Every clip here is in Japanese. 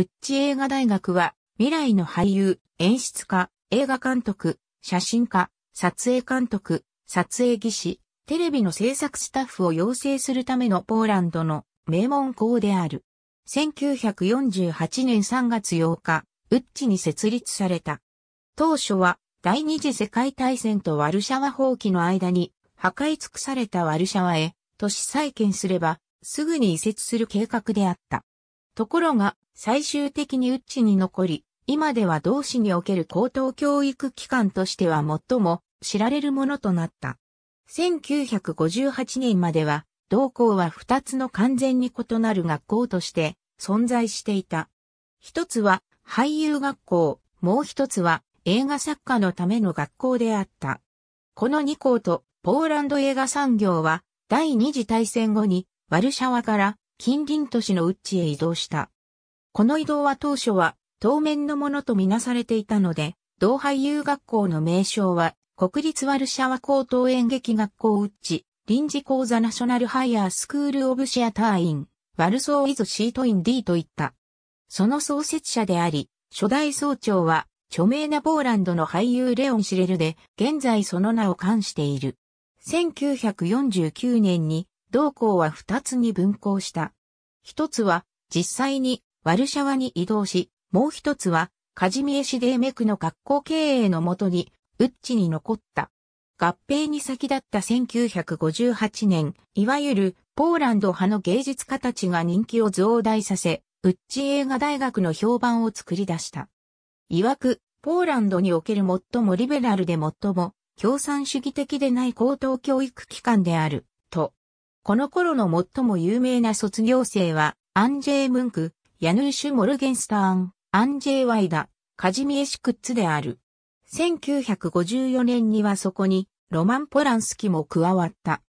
プッチ映画大学は、未来の俳優、演出家、映画監督、写真家、撮影監督、撮影技師、テレビの制作スタッフを養成するためのポーランドの名門校である。1948年3月8日、ウッチに設立された。当初は第二次世界大戦とワルシャワ放棄の間に破壊尽くされたワルシャワへ都市再建すればすぐに移設する計画であった。ところが、最終的にウッチに残り、今では同志における高等教育機関としては最も知られるものとなった。1958年までは、同校は2つの完全に異なる学校として存在していた。一つは俳優学校、もう一つは映画作家のための学校であった。この2校とポーランド映画産業は第二次大戦後にワルシャワから近隣都市のウッチへ移動した。この移動は当初は当面のものとみなされていたので、同俳優学校の名称は国立ワルシャワ高等演劇学校ウッチ、臨時講座ナショナルハイヤースクールオブシアターイン、ワルソーイズシートイン D といった。その創設者であり、初代総長は、著名なポーランドの俳優レオン・シレルで、現在その名を冠している。1949年に同校は二つに分校した。一つは、実際にワルシャワに移動し、もう一つは、カジミエシデーメクの学校経営のもとに、ウッチに残った。合併に先立った1958年、いわゆるポーランド派の芸術家たちが人気を増大させ、ウッチ映画大学の評判を作り出した。曰く、ポーランドにおける最もリベラルで最も共産主義的でない高等教育機関である、と。この頃の最も有名な卒業生は、アンジェイ・ムンク、ヤヌーシュ・モルゲンスターン、アンジェイ・ワイダ、カジミエシクッツである。1954年にはそこに、ロマン・ポランスキも加わった。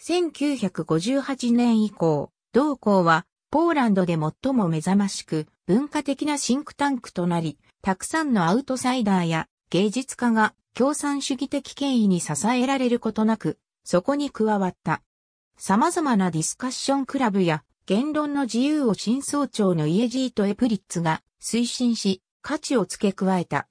1958年以降、同校は、ポーランドで最も目覚ましく、文化的なシンクタンクとなり、たくさんのアウトサイダーや芸術家が共産主義的権威に支えられることなく、そこに加わった。様々なディスカッションクラブや言論の自由を新総長のイエジート・エプリッツが推進し、価値を付け加えた。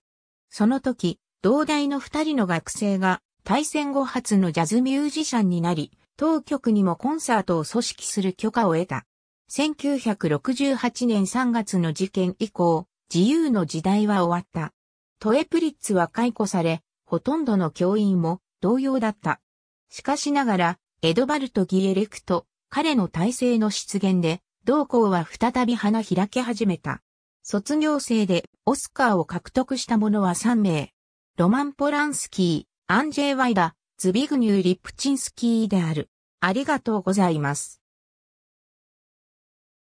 その時、同大の二人の学生が対戦後初のジャズミュージシャンになり、当局にもコンサートを組織する許可を得た。1968年3月の事件以降、自由の時代は終わった。トエプリッツは解雇され、ほとんどの教員も同様だった。しかしながら、エドバルト・ギエレクト、彼の体制の出現で、同校は再び花開き始めた。卒業生でオスカーを獲得した者は3名。ロマン・ポランスキー、アンジェイ・ワイダ、ズビグニュー・リプチンスキーである。ありがとうございます。